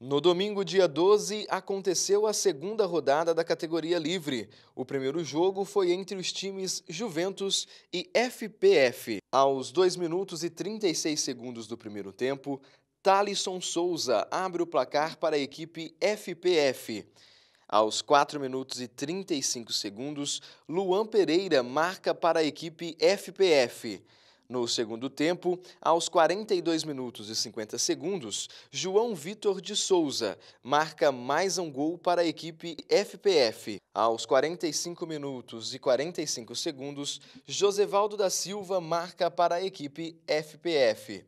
No domingo, dia 12, aconteceu a segunda rodada da categoria livre. O primeiro jogo foi entre os times Juventus e FPF. Aos 2 minutos e 36 segundos do primeiro tempo, Thalisson Souza abre o placar para a equipe FPF. Aos 4 minutos e 35 segundos, Luan Pereira marca para a equipe FPF. No segundo tempo, aos 42 minutos e 50 segundos, João Vitor de Souza marca mais um gol para a equipe FPF. Aos 45 minutos e 45 segundos, Josevaldo da Silva marca para a equipe FPF.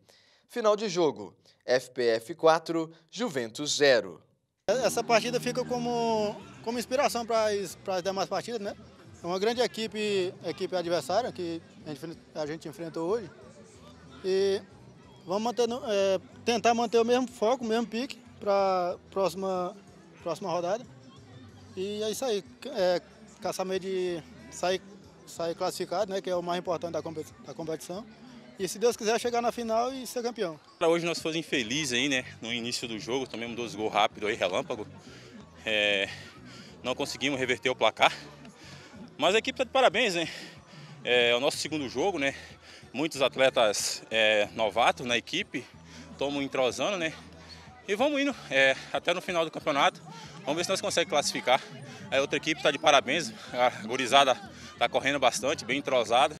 Final de jogo: FPF 4, Juventus 0. Essa partida fica como, como inspiração para as, para as demais partidas, né? É uma grande equipe, equipe adversária que a gente, a gente enfrentou hoje. E vamos manter, é, tentar manter o mesmo foco, o mesmo pique para a próxima, próxima rodada. E é isso aí, é, caçar meio de sair, sair classificado, né, que é o mais importante da competição. Da competição. E se Deus quiser, chegar na final e ser campeão. para Hoje nós fomos infelizes aí, né? No início do jogo, tomamos dois gols rápidos aí, relâmpago. É, não conseguimos reverter o placar. Mas a equipe está de parabéns, né? É, o nosso segundo jogo, né? Muitos atletas é, novatos na equipe, estamos entrosando, né? E vamos indo é, até no final do campeonato. Vamos ver se nós conseguimos classificar. A outra equipe está de parabéns, a gurizada está correndo bastante, bem entrosada.